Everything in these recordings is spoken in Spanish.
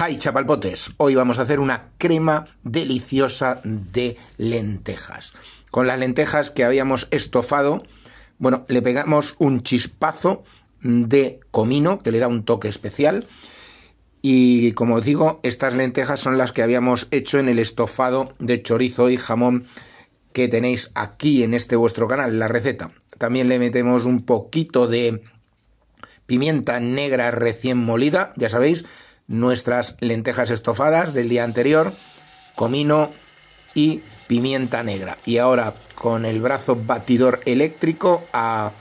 ¡Hi, chapalpotes! Hoy vamos a hacer una crema deliciosa de lentejas. Con las lentejas que habíamos estofado, bueno, le pegamos un chispazo de comino que le da un toque especial. Y como os digo, estas lentejas son las que habíamos hecho en el estofado de chorizo y jamón que tenéis aquí en este vuestro canal, la receta. También le metemos un poquito de pimienta negra recién molida, ya sabéis, nuestras lentejas estofadas del día anterior, comino y pimienta negra. Y ahora con el brazo batidor eléctrico a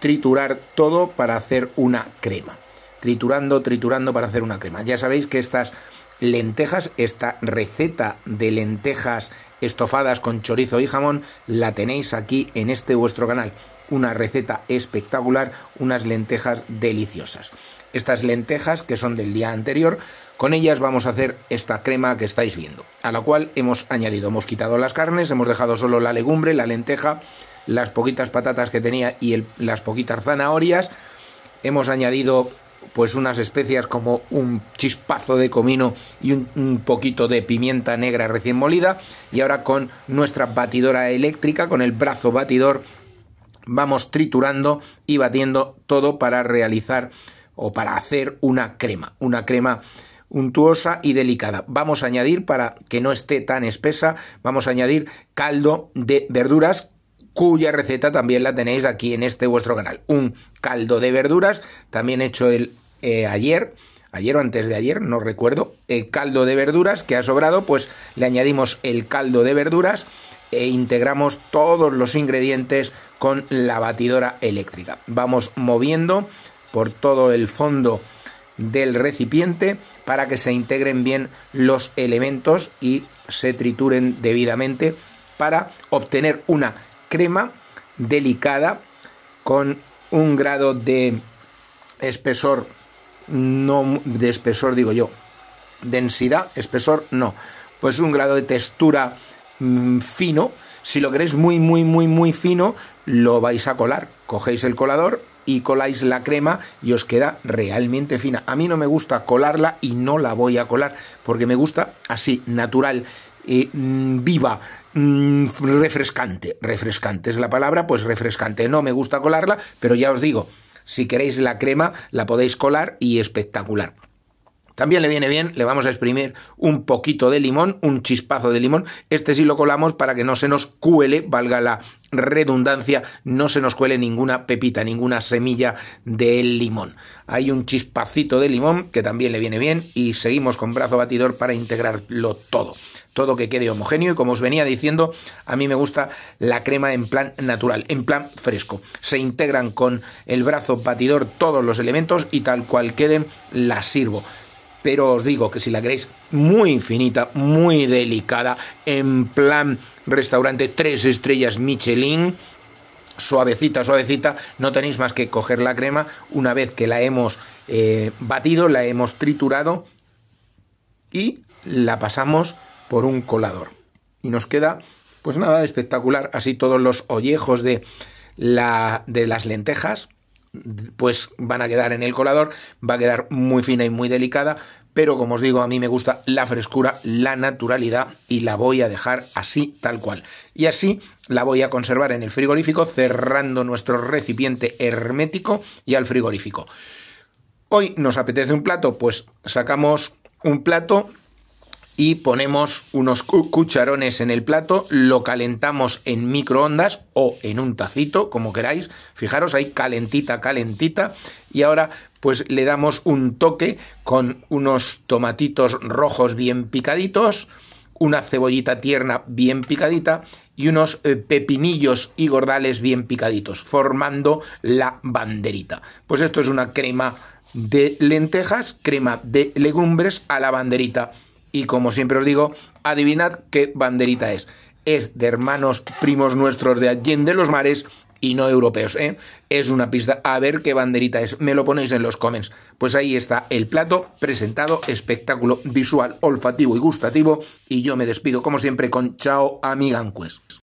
triturar todo para hacer una crema. Triturando, triturando para hacer una crema. Ya sabéis que estas lentejas, esta receta de lentejas estofadas con chorizo y jamón, la tenéis aquí en este vuestro canal una receta espectacular, unas lentejas deliciosas. Estas lentejas que son del día anterior, con ellas vamos a hacer esta crema que estáis viendo, a la cual hemos añadido, hemos quitado las carnes, hemos dejado solo la legumbre, la lenteja, las poquitas patatas que tenía y las poquitas zanahorias. Hemos añadido pues unas especias como un chispazo de comino y un, poquito de pimienta negra recién molida y ahora con nuestra batidora eléctrica, con el brazo batidor vamos triturando y batiendo todo para realizar o para hacer una crema, una crema untuosa y delicada. Vamos a añadir, para que no esté tan espesa, vamos a añadir caldo de verduras cuya receta también la tenéis aquí en este vuestro canal. Un caldo de verduras, también hecho el, eh, ayer, ayer o antes de ayer, no recuerdo, el eh, caldo de verduras que ha sobrado, pues le añadimos el caldo de verduras e integramos todos los ingredientes con la batidora eléctrica. Vamos moviendo por todo el fondo del recipiente para que se integren bien los elementos y se trituren debidamente para obtener una crema delicada con un grado de espesor no de espesor digo yo densidad espesor no pues un grado de textura Mm, fino, si lo queréis muy, muy, muy, muy fino, lo vais a colar. Cogéis el colador y coláis la crema y os queda realmente fina. A mí no me gusta colarla y no la voy a colar porque me gusta así, natural, eh, mm, viva, mm, refrescante. Refrescante es la palabra, pues refrescante. No me gusta colarla, pero ya os digo, si queréis la crema la podéis colar y espectacular. También le viene bien, le vamos a exprimir un poquito de limón, un chispazo de limón. Este sí lo colamos para que no se nos cuele, valga la redundancia, no se nos cuele ninguna pepita, ninguna semilla del limón. Hay un chispacito de limón que también le viene bien y seguimos con brazo batidor para integrarlo todo todo que quede homogéneo y como os venía diciendo, a mí me gusta la crema en plan natural, en plan fresco. Se integran con el brazo batidor todos los elementos y tal cual queden, la sirvo pero os digo que si la queréis muy infinita, muy delicada, en plan restaurante tres estrellas Michelin, suavecita, suavecita, no tenéis más que coger la crema una vez que la hemos eh, batido, la hemos triturado y la pasamos por un colador. Y nos queda, pues nada, espectacular, así todos los ollejos de, de las lentejas pues van a quedar en el colador, va a quedar muy fina y muy delicada, pero como os digo, a mí me gusta la frescura, la naturalidad y la voy a dejar así tal cual. Y así la voy a conservar en el frigorífico cerrando nuestro recipiente hermético y al frigorífico. Hoy nos apetece un plato, pues sacamos un plato y ponemos unos cucharones en el plato, lo calentamos en microondas o en un tacito, como queráis. Fijaros ahí calentita, calentita. Y ahora pues le damos un toque con unos tomatitos rojos bien picaditos, una cebollita tierna bien picadita y unos eh, pepinillos y gordales bien picaditos, formando la banderita. Pues esto es una crema de lentejas, crema de legumbres a la banderita. Y como siempre os digo, adivinad qué banderita es. Es de hermanos primos nuestros de Allende los Mares y no europeos. ¿eh? Es una pista. A ver qué banderita es. Me lo ponéis en los comments. Pues ahí está el plato presentado, espectáculo visual, olfativo y gustativo. Y yo me despido como siempre con chao amiganques.